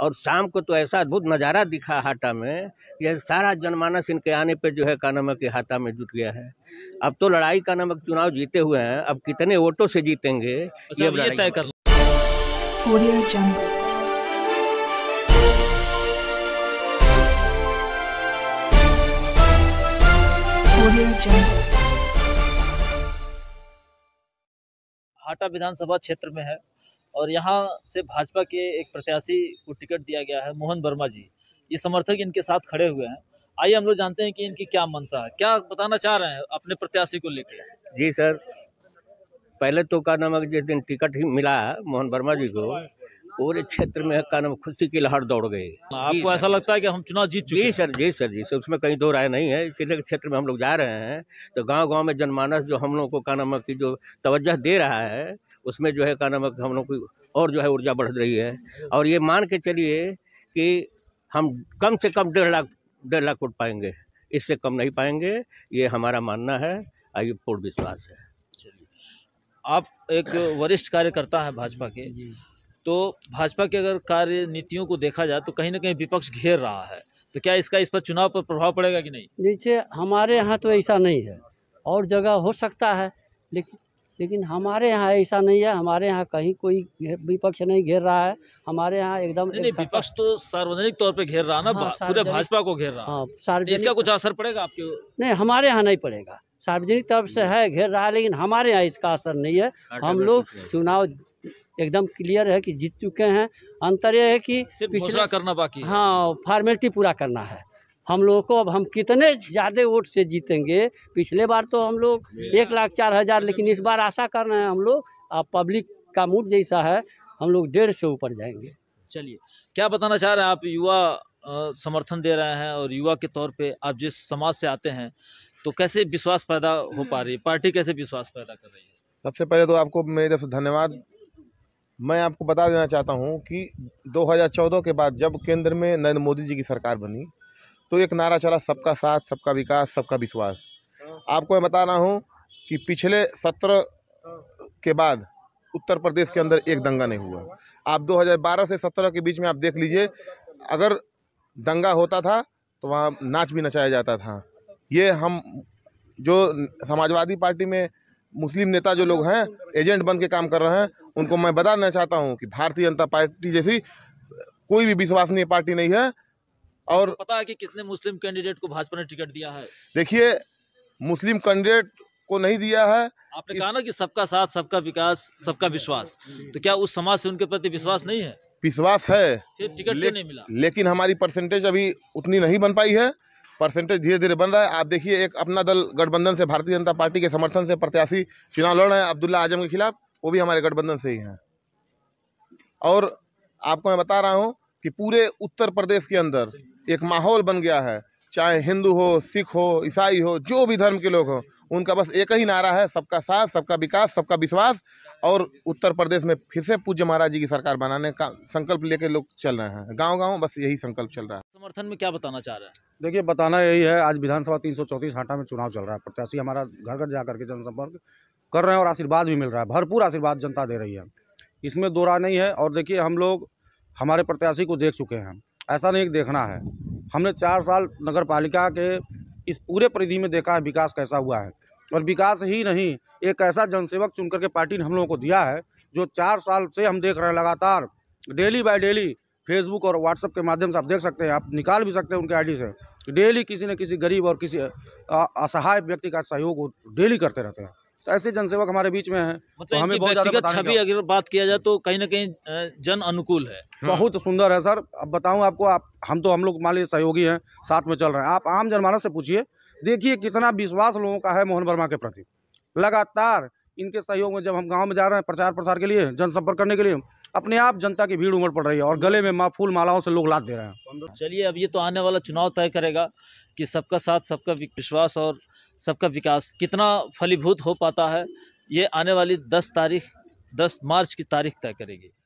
और शाम को तो ऐसा अद्भुत नज़ारा दिखा हाटा में यह सारा जनमानस इनके आने पे जो है का नमक के हाथा में जुट गया है अब तो लड़ाई का नमक चुनाव जीते हुए हैं अब कितने वोटों से जीतेंगे अच्छा, ये, तय कर हाटा विधानसभा क्षेत्र में है और यहाँ से भाजपा के एक प्रत्याशी को टिकट दिया गया है मोहन वर्मा जी ये समर्थक इनके साथ खड़े हुए हैं आइए हम लोग जानते हैं कि इनकी क्या मंशा है क्या बताना चाह रहे हैं अपने प्रत्याशी को लेकर जी सर पहले तो का नाम जिस दिन टिकट ही मिला मोहन वर्मा जी को पूरे क्षेत्र में का नाम खुशी की लहर दौड़ गई आपको ऐसा लगता है कि हम चुनाव जीत चुके जी सर जी सर जी सर उसमें कहीं दो राय नहीं है इसीलिए क्षेत्र में हम लोग जा रहे हैं तो गांव गांव में जनमानस जो हम लोगों को का नाम की जो तवज्जह दे रहा है उसमें जो है क्या नाम हम लोग की और जो है ऊर्जा बढ़ रही है और ये मान के चलिए कि हम कम से कम डेढ़ लाख डेढ़ लाख फुट पाएंगे इससे कम नहीं पाएंगे ये हमारा मानना है और ये पूर्ण विश्वास है आप एक वरिष्ठ कार्यकर्ता हैं भाजपा के तो भाजपा की अगर कार्य नीतियों को देखा जाए तो कहीं ना कहीं विपक्ष घेर रहा है तो क्या इसका इस पर चुनाव पर प्रभाव पड़ेगा कि नहीं नीचे हमारे यहाँ तो ऐसा नहीं है और जगह हो सकता है लेकिन लेकिन हमारे यहाँ ऐसा नहीं है हमारे यहाँ कहीं कोई विपक्ष नहीं घेर रहा है हमारे यहाँ एकदम नहीं, विपक्ष तो सार्वजनिक तौर पे घेर रहा ना हाँ, पूरे भाजपा को घेर रहा हाँ, इसका कुछ असर पड़ेगा आपके नहीं हमारे यहाँ नहीं पड़ेगा सार्वजनिक तौर से है घेर रहा है लेकिन हमारे यहाँ इसका असर नहीं है हम लोग चुनाव एकदम क्लियर है कि जीत चुके हैं अंतर यह है कि करना बाकी हाँ फॉर्मेलिटी पूरा करना है हम लोगों को अब हम कितने ज़्यादा वोट से जीतेंगे पिछले बार तो हम लोग एक लाख चार हज़ार लेकिन इस बार आशा कर रहे हैं हम लोग आप पब्लिक का मूड जैसा है हम लोग डेढ़ से ऊपर जाएंगे चलिए क्या बताना चाह रहे हैं आप युवा आ, समर्थन दे रहे हैं और युवा के तौर पे आप जिस समाज से आते हैं तो कैसे विश्वास पैदा हो पा रही है पार्टी कैसे विश्वास पैदा कर रही है सबसे पहले तो आपको मेरी तरफ से धन्यवाद मैं आपको बता देना चाहता हूँ कि 2014 के बाद जब केंद्र में नरेंद्र मोदी जी की सरकार बनी तो एक नारा चला सबका साथ सबका विकास सबका विश्वास आपको मैं बता रहा हूँ कि पिछले सत्र के बाद उत्तर प्रदेश के अंदर एक दंगा नहीं हुआ आप 2012 से 17 के बीच में आप देख लीजिए अगर दंगा होता था तो वहाँ नाच भी नचाया जाता था ये हम जो समाजवादी पार्टी में मुस्लिम नेता जो लोग हैं एजेंट बन के काम कर रहे हैं उनको मैं बताना चाहता हूँ कि भारतीय जनता पार्टी जैसी कोई भी विश्वसनीय पार्टी नहीं है और पता है कि कितने मुस्लिम कैंडिडेट को भाजपा ने टिकट दिया है देखिए मुस्लिम कैंडिडेट को नहीं दिया है आपने कहा ना कि सबका साथ सबका विकास सबका विश्वास तो क्या उस समाज से उनके प्रति विश्वास नहीं है विश्वास है टिकट ले, नहीं मिला लेकिन हमारी परसेंटेज अभी उतनी नहीं बन पाई है परसेंटेज धीरे धीरे बन रहा है आप देखिए एक अपना दल गठबंधन से भारतीय जनता पार्टी के समर्थन से प्रत्याशी चुनाव लड़ रहे हैं अब्दुल्ला आजम के खिलाफ वो भी हमारे गठबंधन से ही हैं और आपको मैं बता रहा हूँ कि पूरे उत्तर प्रदेश के अंदर एक माहौल बन गया है चाहे हिंदू हो सिख हो ईसाई हो जो भी धर्म के लोग हो उनका बस एक ही नारा है सबका साथ सबका विकास सबका विश्वास और उत्तर प्रदेश में फिर से पूज्य महाराज जी की सरकार बनाने का संकल्प लेके लोग चल रहे हैं गांव गांव बस यही संकल्प चल रहा है समर्थन में क्या बताना चाह रहे हैं देखिए बताना यही है आज विधानसभा तीन सौ हाटा में चुनाव चल रहा है प्रत्याशी हमारा घर घर जा करके जनसंपर्क कर रहे हैं और आशीर्वाद भी मिल रहा है भरपूर आशीर्वाद जनता दे रही है इसमें दो नहीं है और देखिए हम लोग हमारे प्रत्याशी को देख चुके हैं ऐसा नहीं देखना है हमने चार साल नगर पालिका के इस पूरे परिधि में देखा है विकास कैसा हुआ है और विकास ही नहीं एक ऐसा जनसेवक चुन करके पार्टी ने हम लोगों को दिया है जो चार साल से हम देख रहे हैं लगातार डेली बाय डेली फेसबुक और व्हाट्सएप के माध्यम से आप देख सकते हैं आप निकाल भी सकते हैं उनके आईडी से डेली किसी न किसी गरीब और किसी असहाय व्यक्ति का सहयोग डेली करते रहते हैं तो ऐसे जनसेवक हमारे बीच में है तो मतलब तो हमें बहुत ज्यादा छवि अगर बात किया जाए तो कहीं ना कहीं जन अनुकूल है हाँ। बहुत सुंदर है सर अब बताऊं आपको आप हम तो हम लोग मान लीजिए सहयोगी हैं साथ में चल रहे हैं आप आम जनमानस से पूछिए देखिए कितना विश्वास लोगों का है मोहन वर्मा के प्रति लगातार इनके सहयोग में जब हम गांव में जा रहे हैं प्रचार प्रसार के लिए जनसंपर्क करने के लिए अपने आप जनता की भीड़ उमड़ पड़ रही है और गले में फूल मालाओं से लोग लाद दे रहे हैं चलिए अब ये तो आने वाला चुनाव तय करेगा कि सबका साथ सबका विश्वास और सबका विकास कितना फलीभूत हो पाता है ये आने वाली दस तारीख दस मार्च की तारीख तय करेगी